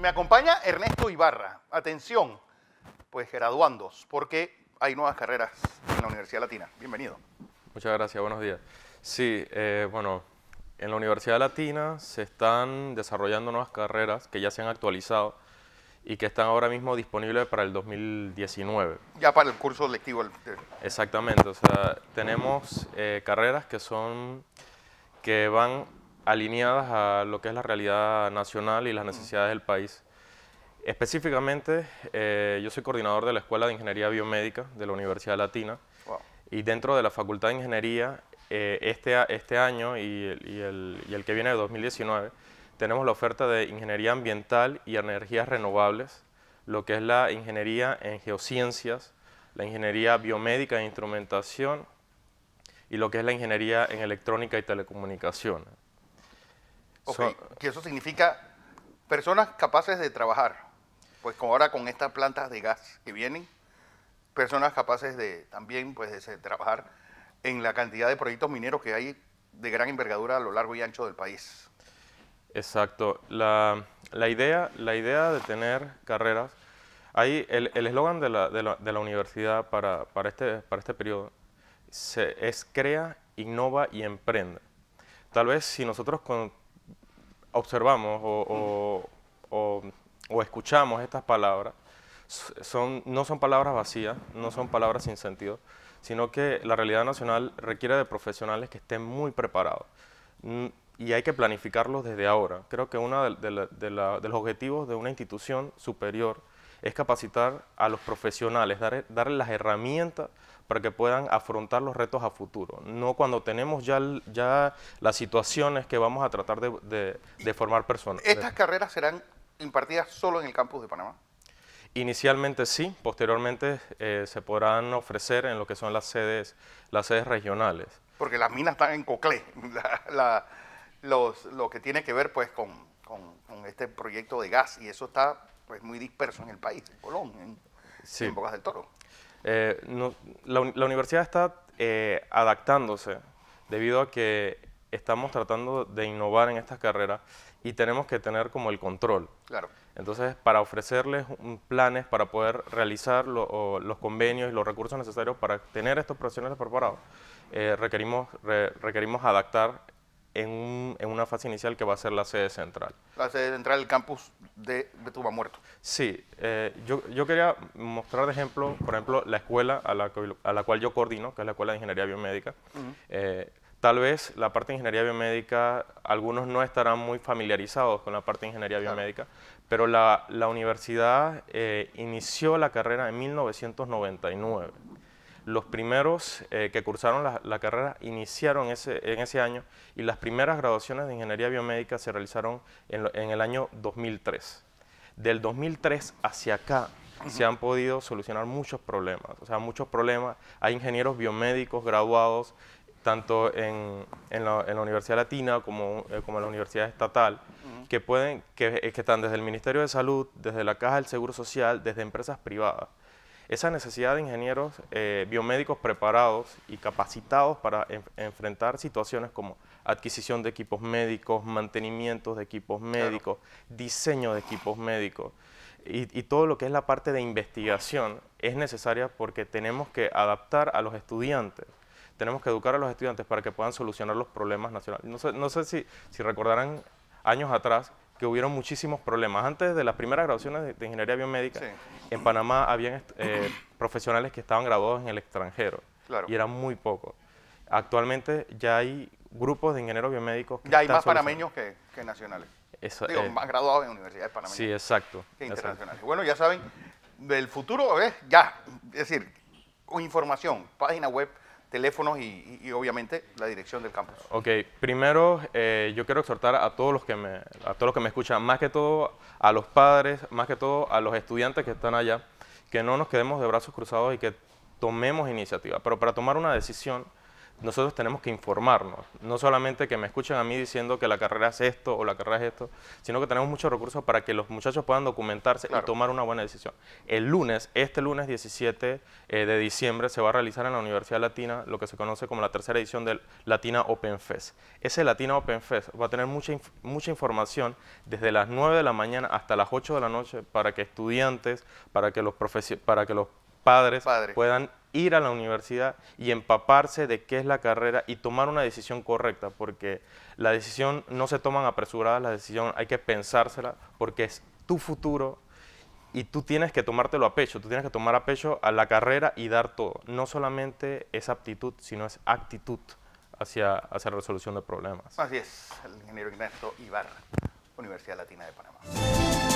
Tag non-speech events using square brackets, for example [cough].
Me acompaña Ernesto Ibarra. Atención, pues graduandos, porque hay nuevas carreras en la Universidad Latina. Bienvenido. Muchas gracias, buenos días. Sí, eh, bueno, en la Universidad Latina se están desarrollando nuevas carreras que ya se han actualizado y que están ahora mismo disponibles para el 2019. Ya para el curso lectivo. Exactamente, o sea, tenemos eh, carreras que son que van alineadas a lo que es la realidad nacional y las necesidades del país. Específicamente, eh, yo soy coordinador de la Escuela de Ingeniería Biomédica de la Universidad Latina y dentro de la Facultad de Ingeniería, eh, este, este año y, el, y el que viene de 2019, tenemos la oferta de Ingeniería Ambiental y Energías Renovables, lo que es la Ingeniería en Geociencias, la Ingeniería Biomédica e Instrumentación y lo que es la Ingeniería en Electrónica y Telecomunicaciones. Ok, que eso significa personas capaces de trabajar. Pues como ahora con estas plantas de gas que vienen, personas capaces de también pues de trabajar en la cantidad de proyectos mineros que hay de gran envergadura a lo largo y ancho del país. Exacto. La, la idea, la idea de tener carreras, ahí el eslogan de, la, de, la, de, la, universidad para, para, este, para este periodo es crea, innova y emprende. Tal vez si nosotros con, observamos o, escuchamos estas palabras, son, no son palabras vacías, no son palabras sin sentido, sino que la realidad nacional requiere de profesionales que estén muy preparados mm, y hay que planificarlos desde ahora. Creo que uno de, de, los objetivos de una institución superior es capacitar a los profesionales, dar, darles las herramientas para que puedan afrontar los retos a futuro. No cuando tenemos ya, ya las situaciones que vamos a tratar de, formar personas. ¿Estas carreras serán impartidas solo en el campus de Panamá? Inicialmente sí, posteriormente eh, se podrán ofrecer en lo que son las sedes, las sedes regionales. Porque las minas están en Coclé, [laughs] lo que tiene que ver pues con, este proyecto de gas y eso está pues muy disperso en el país, en Colón, en, sí. del Toro. Eh, la, universidad está eh, adaptándose debido a que estamos tratando de innovar en estas carreras y tenemos que tener como el control. Claro. Entonces, para ofrecerles un, planes para poder realizar los convenios y los recursos necesarios para tener estos profesionales preparados, eh, requerimos, requerimos adaptar en, una fase inicial que va a ser la sede central. La sede central del campus de, de Muerto. Sí, eh, yo, quería mostrar de ejemplo, por ejemplo, la escuela a la, cual yo coordino, que es la Escuela de Ingeniería Biomédica. Eh, tal vez la parte de Ingeniería Biomédica, algunos no estarán muy familiarizados con la parte de Ingeniería Biomédica, pero la, universidad eh, inició la carrera en 1999 los primeros eh, que cursaron la, carrera iniciaron ese, en ese año y las primeras graduaciones de ingeniería biomédica se realizaron en, el año 2003. Del 2003 hacia acá se han podido solucionar muchos problemas, o sea, muchos problemas. Hay ingenieros biomédicos graduados tanto en, la, Universidad Latina eh, como, en la Universidad Estatal, que, pueden, eh, que, están desde el Ministerio de Salud, desde la Caja del Seguro Social, desde empresas privadas, esa necesidad de ingenieros eh, biomédicos preparados y capacitados para enfrentar situaciones como adquisición de equipos médicos, mantenimiento de equipos médicos, diseño de equipos médicos y, todo lo que es la parte de investigación es necesaria porque tenemos que adaptar a los estudiantes tenemos que educar a los estudiantes para que puedan solucionar los problemas nacionales. No sé, si, si, recordarán años atrás que hubieron muchísimos problemas. Antes de las primeras graduaciones de, ingeniería biomédica, en Panamá habían eh, [coughs] profesionales que estaban graduados en el extranjero y eran muy pocos. Actualmente ya hay grupos de ingenieros biomédicos que... Ya hay más panameños que, nacionales. Eso, eh, más graduados en universidades panameñas. Sí, exacto. Exacto. Bueno, ya saben, del futuro es ya. Es decir, información, página web teléfonos y, obviamente la dirección del campus. Ok, primero eh, yo quiero exhortar a todos, los que me, a todos los que me escuchan, más que todo a los padres, más que todo a los estudiantes que están allá, que no nos quedemos de brazos cruzados y que tomemos iniciativa. Pero para tomar una decisión nosotros tenemos que informarnos. No solamente que me escuchen a mí diciendo que la carrera es esto o la carrera es esto, sino que tenemos muchos recursos para que los muchachos puedan documentarse y tomar una buena decisión. El lunes, este lunes 17 eh, de diciembre, se va a realizar en la Universidad Latina lo que se conoce como la tercera edición del Latina Open Fest. Ese Latina Open Fest va a tener mucha, mucha información desde las 9 de la mañana hasta las 8 de la noche para que estudiantes, para que los, para que los padres. puedan ir a la universidad y empaparse de qué es la carrera y tomar una decisión correcta, porque la decisión no se toman apresuradas, la decisión hay que pensársela porque es tu futuro y tú tienes que tomártelo a pecho, tú tienes que tomar a pecho a la carrera y dar todo. No solamente es aptitud, sino es actitud hacia, hacia la resolución de problemas. Así es, el ingeniero Ignacio Ibarra, Universidad Latina de Panamá.